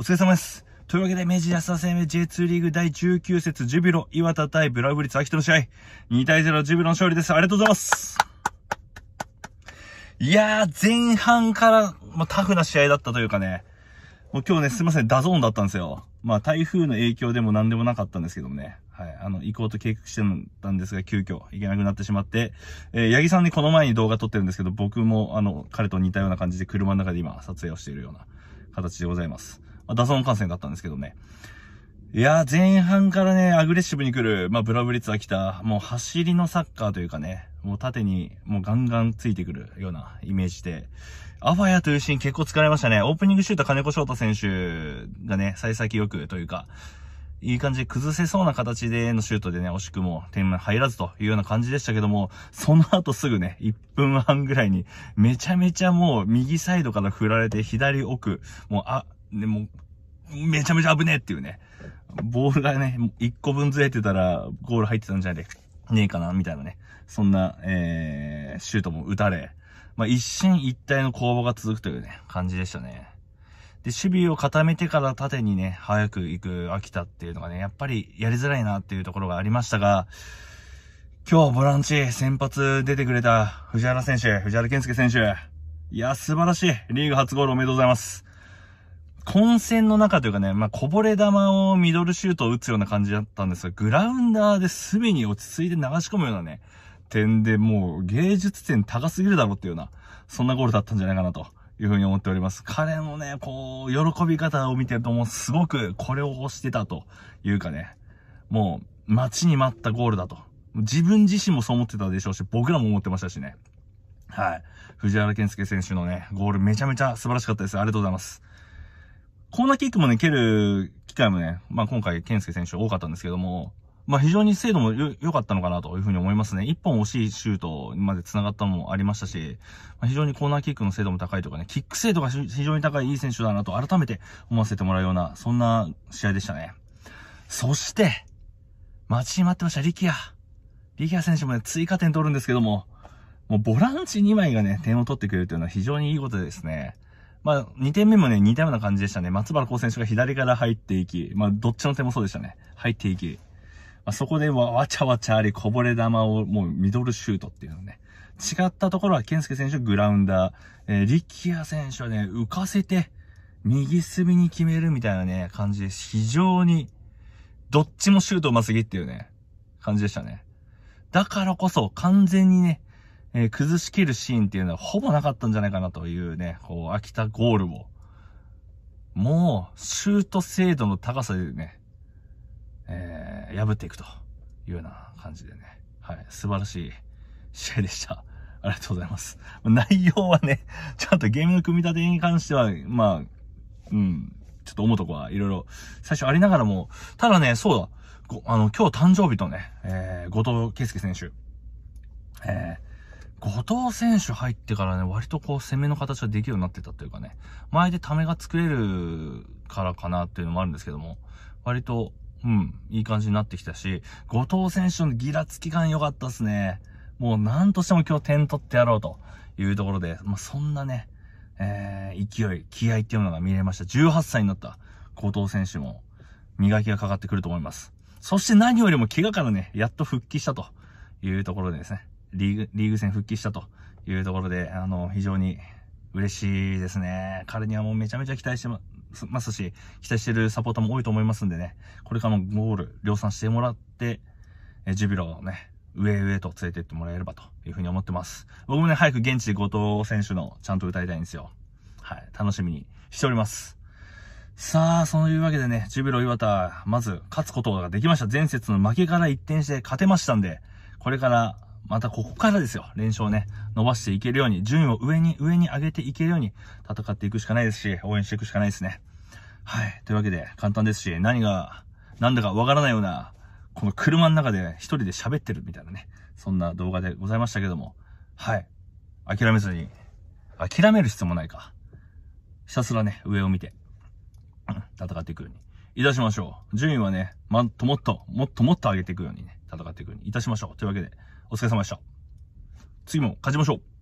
お疲れ様です。というわけで、明治安田生命 J2 リーグ第19節ジュビロ、岩田対ブラブリッツ秋田の試合、2対0ジュビロの勝利です。ありがとうございます。いやー、前半から、まあ、タフな試合だったというかね、もう今日ね、すいません、ダゾーンだったんですよ。まあ、台風の影響でも何でもなかったんですけどもね。はい。あの、行こうと計画してたんですが、急遽行けなくなってしまって、えー、八木さんにこの前に動画撮ってるんですけど、僕も、あの、彼と似たような感じで車の中で今、撮影をしているような、形でございます。まあ、ダゾ観戦だったんですけどね。いやー、前半からね、アグレッシブに来る、まあ、ブラブリッツ秋田、もう走りのサッカーというかね、もう縦に、もうガンガンついてくるようなイメージで、アファヤというシーン結構疲れましたね。オープニングシュート金子翔太選手がね、幸先よくというか、いい感じで崩せそうな形でのシュートでね、惜しくも点入らずというような感じでしたけども、その後すぐね、1分半ぐらいに、めちゃめちゃもう右サイドから振られて左奥、もう、あ、でも、めちゃめちゃ危ねえっていうね、ボールがね、1個分ずれてたらゴール入ってたんじゃねえかな、みたいなね、そんな、えー、シュートも打たれ、まあ、一進一退の攻防が続くというね、感じでしたね。で、守備を固めてから縦にね、早く行く秋田っていうのがね、やっぱりやりづらいなっていうところがありましたが、今日ボランチ先発出てくれた藤原選手、藤原健介選手、いや、素晴らしい。リーグ初ゴールおめでとうございます。混戦の中というかね、まあ、こぼれ球をミドルシュートを打つような感じだったんですが、グラウンダーで隅に落ち着いて流し込むようなね、点でもう芸術点高すぎるだろっていうような、そんなゴールだったんじゃないかなと。いうふうに思っております。彼のね、こう、喜び方を見てるともうすごくこれを欲してたというかね、もう待ちに待ったゴールだと。自分自身もそう思ってたでしょうし、僕らも思ってましたしね。はい。藤原健介選手のね、ゴールめちゃめちゃ素晴らしかったです。ありがとうございます。コーナーキックもね、蹴る機会もね、まあ今回健介選手多かったんですけども、まあ、非常に精度も良かったのかなというふうに思いますね。一本惜しいシュートまで繋がったのもありましたし、まあ、非常にコーナーキックの精度も高いとかね、キック精度が非常に高いいい選手だなと改めて思わせてもらうような、そんな試合でしたね。そして、待ちに待ってました、力也。力也選手もね、追加点取るんですけども、もうボランチ2枚がね、点を取ってくれるというのは非常にいいことですね。まあ、2点目もね、似たような感じでしたね。松原光選手が左から入っていき、まあ、どっちの手もそうでしたね。入っていき、まあ、そこでわちゃわちゃあり、こぼれ球をもうミドルシュートっていうのね。違ったところは、健介選手グラウンダー、えー、キア選手はね、浮かせて、右隅に決めるみたいなね、感じです。非常に、どっちもシュートうますぎっていうね、感じでしたね。だからこそ、完全にね、えー、崩しきるシーンっていうのはほぼなかったんじゃないかなというね、こう、秋田ゴールを、もう、シュート精度の高さでね、えー、破っていくというような感じでね、はい、素晴らしい試合でした。ありがとうございます。内容はね、ちょっとゲームの組み立てに関しては、まあ、うん、ちょっと思うとこはいろいろ最初ありながらも、ただね、そうだ、あの、今日誕生日とね、えー、後藤圭介選手、えー、後藤選手入ってからね、割とこう攻めの形ができるようになってたというかね、前でためが作れるからかなっていうのもあるんですけども、割と、うん、いい感じになってきたし、後藤選手のギラつき感良かったっすね。もう何としても今日点取ってやろうというところで、まあ、そんなね、えー、勢い、気合っていうのが見れました。18歳になった後藤選手も磨きがかかってくると思います。そして何よりも怪我からね、やっと復帰したというところでですね、リーグ、リーグ戦復帰したというところで、あの、非常に嬉しいですね。彼にはもうめちゃめちゃ期待してますし、期待してるサポーターも多いと思いますんでね、これからもゴール量産してもらって、えジュビロをね、上上と連れてってもらえればというふうに思ってます。僕もね、早く現地で後藤選手のちゃんと歌いたいんですよ。はい、楽しみにしております。さあ、そういうわけでね、ジュビロ岩田、まず勝つことができました。前節の負けから一転して勝てましたんで、これからまたここからですよ。連勝ね、伸ばしていけるように、順位を上に上に上げていけるように戦っていくしかないですし、応援していくしかないですね。はい。というわけで、簡単ですし、何が、なんだかわからないような、この車の中で一人で喋ってるみたいなね、そんな動画でございましたけども、はい。諦めずに、諦める必要もないか。ひたすらね、上を見て、戦っていくように。いたしましょう。順位はね、ま、ともっと、もっともっと上げていくようにね、戦っていくようにいたしましょう。というわけで、お疲れ様でした。次も勝ちましょう